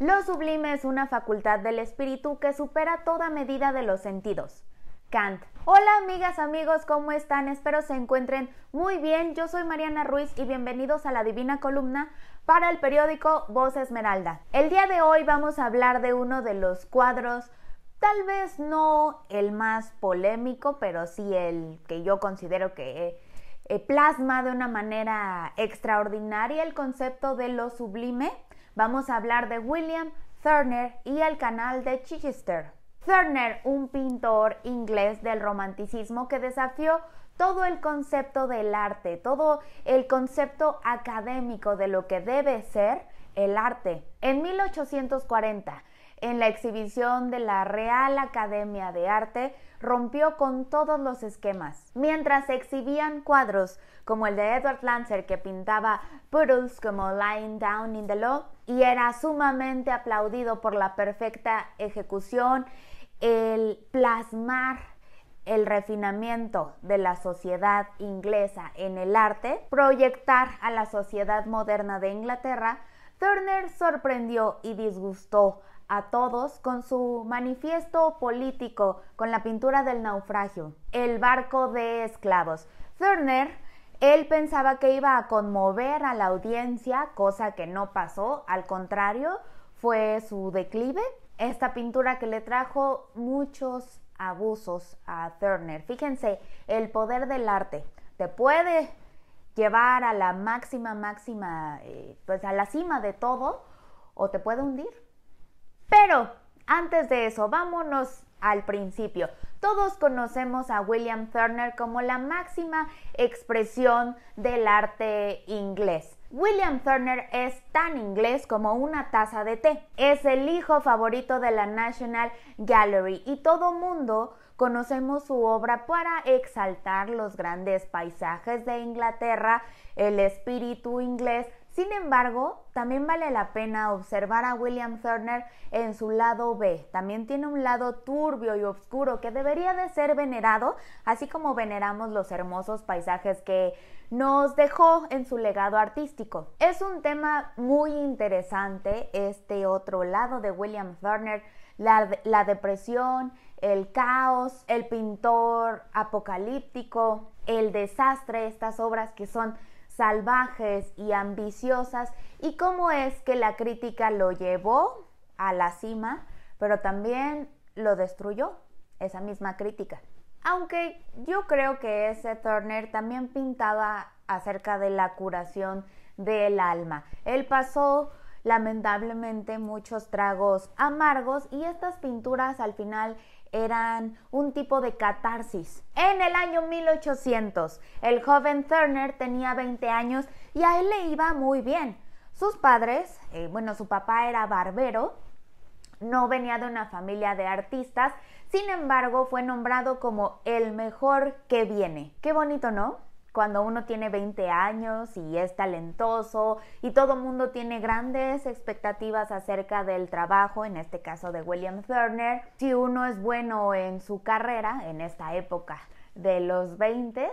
Lo sublime es una facultad del espíritu que supera toda medida de los sentidos. Kant. Hola amigas, amigos, ¿cómo están? Espero se encuentren muy bien. Yo soy Mariana Ruiz y bienvenidos a la Divina Columna para el periódico Voz Esmeralda. El día de hoy vamos a hablar de uno de los cuadros, tal vez no el más polémico, pero sí el que yo considero que plasma de una manera extraordinaria el concepto de lo sublime Vamos a hablar de William Turner y el canal de Chichester. Turner, un pintor inglés del romanticismo que desafió todo el concepto del arte, todo el concepto académico de lo que debe ser el arte. En 1840, en la exhibición de la Real Academia de Arte, rompió con todos los esquemas. Mientras exhibían cuadros como el de Edward Lancer que pintaba Poodles como Lying Down in the Law, y era sumamente aplaudido por la perfecta ejecución, el plasmar el refinamiento de la sociedad inglesa en el arte, proyectar a la sociedad moderna de Inglaterra, Turner sorprendió y disgustó a todos con su manifiesto político con la pintura del naufragio, el barco de esclavos. Turner él pensaba que iba a conmover a la audiencia, cosa que no pasó, al contrario, fue su declive. Esta pintura que le trajo muchos abusos a Turner. Fíjense, el poder del arte te puede llevar a la máxima, máxima, eh, pues a la cima de todo, o te puede hundir. Pero antes de eso, vámonos al principio. Todos conocemos a William Turner como la máxima expresión del arte inglés. William Turner es tan inglés como una taza de té. Es el hijo favorito de la National Gallery y todo mundo conocemos su obra para exaltar los grandes paisajes de Inglaterra, el espíritu inglés, sin embargo, también vale la pena observar a William Turner en su lado B. También tiene un lado turbio y oscuro que debería de ser venerado, así como veneramos los hermosos paisajes que nos dejó en su legado artístico. Es un tema muy interesante este otro lado de William Turner, la, la depresión, el caos, el pintor apocalíptico, el desastre, estas obras que son salvajes y ambiciosas y cómo es que la crítica lo llevó a la cima, pero también lo destruyó esa misma crítica. Aunque yo creo que ese Turner también pintaba acerca de la curación del alma. Él pasó lamentablemente muchos tragos amargos y estas pinturas al final eran un tipo de catarsis. En el año 1800, el joven Turner tenía 20 años y a él le iba muy bien. Sus padres, eh, bueno, su papá era barbero, no venía de una familia de artistas, sin embargo fue nombrado como el mejor que viene. Qué bonito, ¿no? cuando uno tiene 20 años y es talentoso y todo mundo tiene grandes expectativas acerca del trabajo, en este caso de William Turner, si uno es bueno en su carrera en esta época de los 20,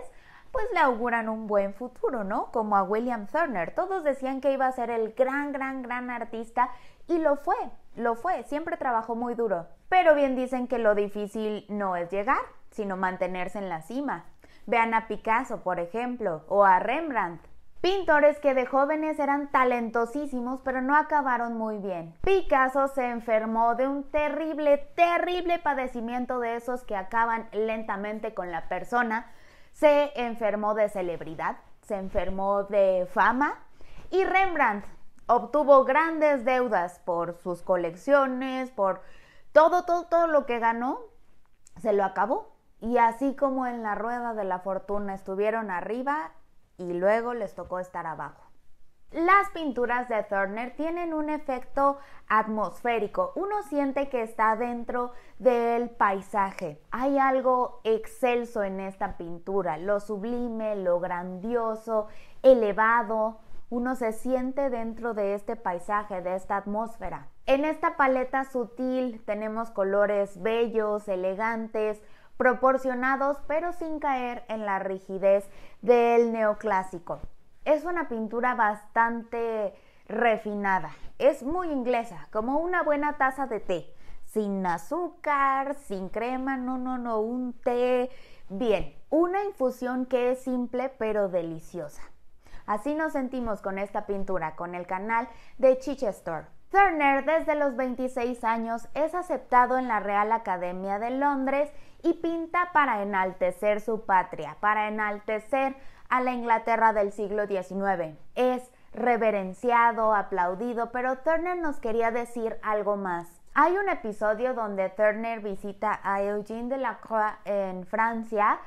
pues le auguran un buen futuro, ¿no? Como a William Turner. Todos decían que iba a ser el gran, gran, gran artista y lo fue, lo fue, siempre trabajó muy duro. Pero bien dicen que lo difícil no es llegar, sino mantenerse en la cima. Vean a Picasso, por ejemplo, o a Rembrandt. Pintores que de jóvenes eran talentosísimos pero no acabaron muy bien. Picasso se enfermó de un terrible, terrible padecimiento de esos que acaban lentamente con la persona. Se enfermó de celebridad, se enfermó de fama y Rembrandt obtuvo grandes deudas por sus colecciones, por todo, todo, todo lo que ganó, se lo acabó y así como en la rueda de la fortuna estuvieron arriba y luego les tocó estar abajo. Las pinturas de Turner tienen un efecto atmosférico. Uno siente que está dentro del paisaje. Hay algo excelso en esta pintura, lo sublime, lo grandioso, elevado. Uno se siente dentro de este paisaje, de esta atmósfera. En esta paleta sutil tenemos colores bellos, elegantes, proporcionados pero sin caer en la rigidez del neoclásico. Es una pintura bastante refinada, es muy inglesa, como una buena taza de té, sin azúcar, sin crema, no, no, no, un té. Bien, una infusión que es simple pero deliciosa. Así nos sentimos con esta pintura, con el canal de Chichester. Turner desde los 26 años es aceptado en la Real Academia de Londres y pinta para enaltecer su patria, para enaltecer a la Inglaterra del siglo XIX. Es reverenciado, aplaudido, pero Turner nos quería decir algo más. Hay un episodio donde Turner visita a Eugene Delacroix en Francia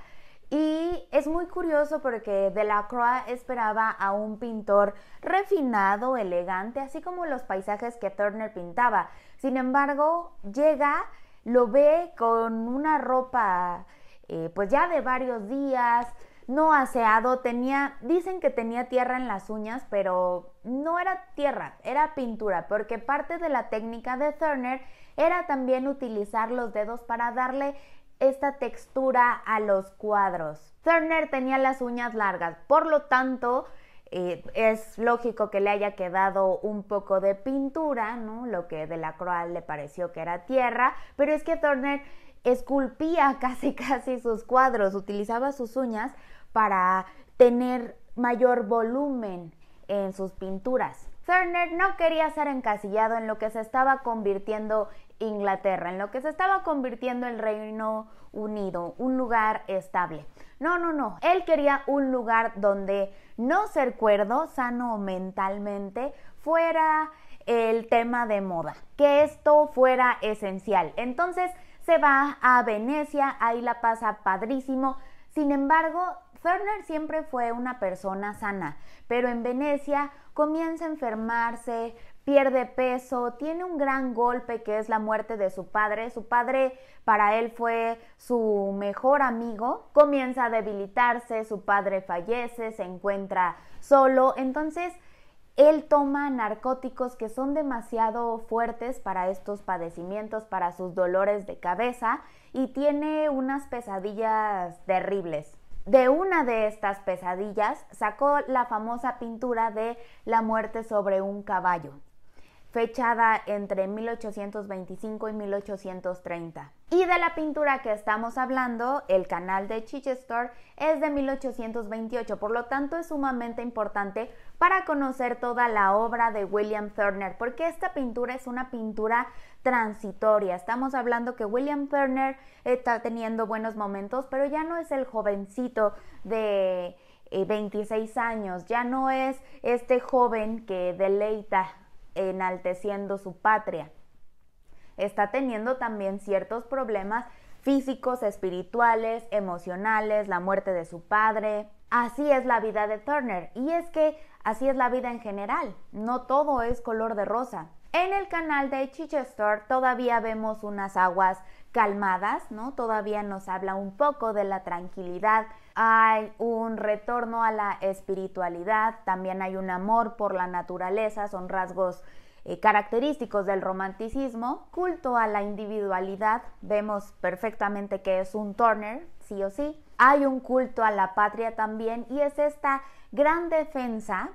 y es muy curioso porque Delacroix esperaba a un pintor refinado, elegante, así como los paisajes que Turner pintaba. Sin embargo, llega, lo ve con una ropa eh, pues ya de varios días, no aseado, tenía, dicen que tenía tierra en las uñas, pero no era tierra, era pintura, porque parte de la técnica de Turner era también utilizar los dedos para darle esta textura a los cuadros. Turner tenía las uñas largas, por lo tanto eh, es lógico que le haya quedado un poco de pintura, ¿no? Lo que de la croal le pareció que era tierra, pero es que Turner esculpía casi casi sus cuadros, utilizaba sus uñas para tener mayor volumen en sus pinturas. Turner no quería ser encasillado en lo que se estaba convirtiendo Inglaterra, en lo que se estaba convirtiendo el Reino Unido, un lugar estable. No, no, no, él quería un lugar donde no ser cuerdo, sano mentalmente, fuera el tema de moda, que esto fuera esencial. Entonces se va a Venecia, ahí la pasa padrísimo. Sin embargo, Ferner siempre fue una persona sana, pero en Venecia comienza a enfermarse, pierde peso, tiene un gran golpe que es la muerte de su padre, su padre para él fue su mejor amigo, comienza a debilitarse, su padre fallece, se encuentra solo, entonces él toma narcóticos que son demasiado fuertes para estos padecimientos, para sus dolores de cabeza y tiene unas pesadillas terribles. De una de estas pesadillas sacó la famosa pintura de La muerte sobre un caballo fechada entre 1825 y 1830. Y de la pintura que estamos hablando, el canal de Chichester, es de 1828, por lo tanto es sumamente importante para conocer toda la obra de William Turner, porque esta pintura es una pintura transitoria. Estamos hablando que William Turner está teniendo buenos momentos, pero ya no es el jovencito de... 26 eh, años, ya no es este joven que deleita enalteciendo su patria. Está teniendo también ciertos problemas físicos, espirituales, emocionales, la muerte de su padre. Así es la vida de Turner y es que así es la vida en general. No todo es color de rosa. En el canal de Chichester todavía vemos unas aguas calmadas, ¿no? Todavía nos habla un poco de la tranquilidad. Hay un retorno a la espiritualidad, también hay un amor por la naturaleza, son rasgos eh, característicos del romanticismo, culto a la individualidad, vemos perfectamente que es un Turner, sí o sí. Hay un culto a la patria también y es esta gran defensa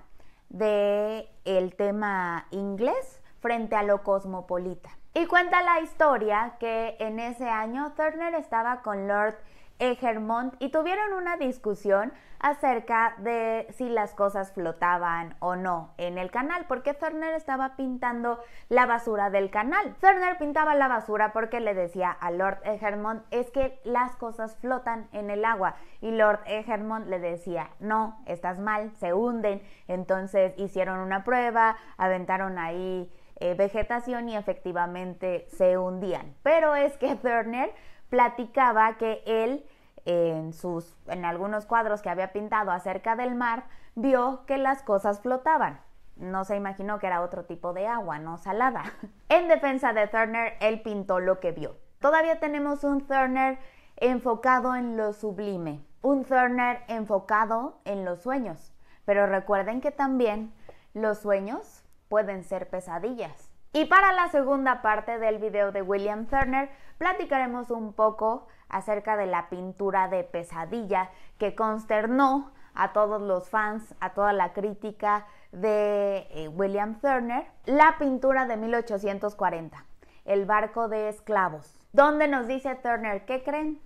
del tema inglés frente a lo cosmopolita. Y cuenta la historia que en ese año Turner estaba con Lord Egermont y tuvieron una discusión acerca de si las cosas flotaban o no en el canal, porque Turner estaba pintando la basura del canal. Turner pintaba la basura porque le decía a Lord Egermont es que las cosas flotan en el agua y Lord Egermont le decía no, estás mal, se hunden. Entonces hicieron una prueba, aventaron ahí eh, vegetación y efectivamente se hundían. Pero es que Turner platicaba que él en sus en algunos cuadros que había pintado acerca del mar vio que las cosas flotaban. No se imaginó que era otro tipo de agua, no salada. En defensa de Turner, él pintó lo que vio. Todavía tenemos un Turner enfocado en lo sublime, un Turner enfocado en los sueños. Pero recuerden que también los sueños pueden ser pesadillas. Y para la segunda parte del video de William Turner platicaremos un poco acerca de la pintura de pesadilla que consternó a todos los fans, a toda la crítica de eh, William Turner, la pintura de 1840, El barco de esclavos, donde nos dice Turner, ¿qué creen?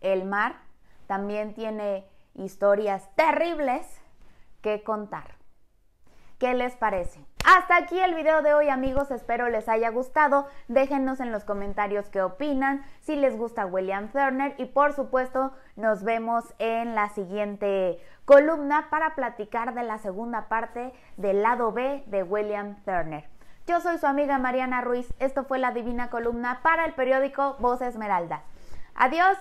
El mar también tiene historias terribles que contar. ¿Qué les parece? Hasta aquí el video de hoy amigos, espero les haya gustado, déjenos en los comentarios qué opinan, si les gusta William Turner y por supuesto nos vemos en la siguiente columna para platicar de la segunda parte del lado B de William Turner. Yo soy su amiga Mariana Ruiz, esto fue la Divina Columna para el periódico Voz Esmeralda. Adiós.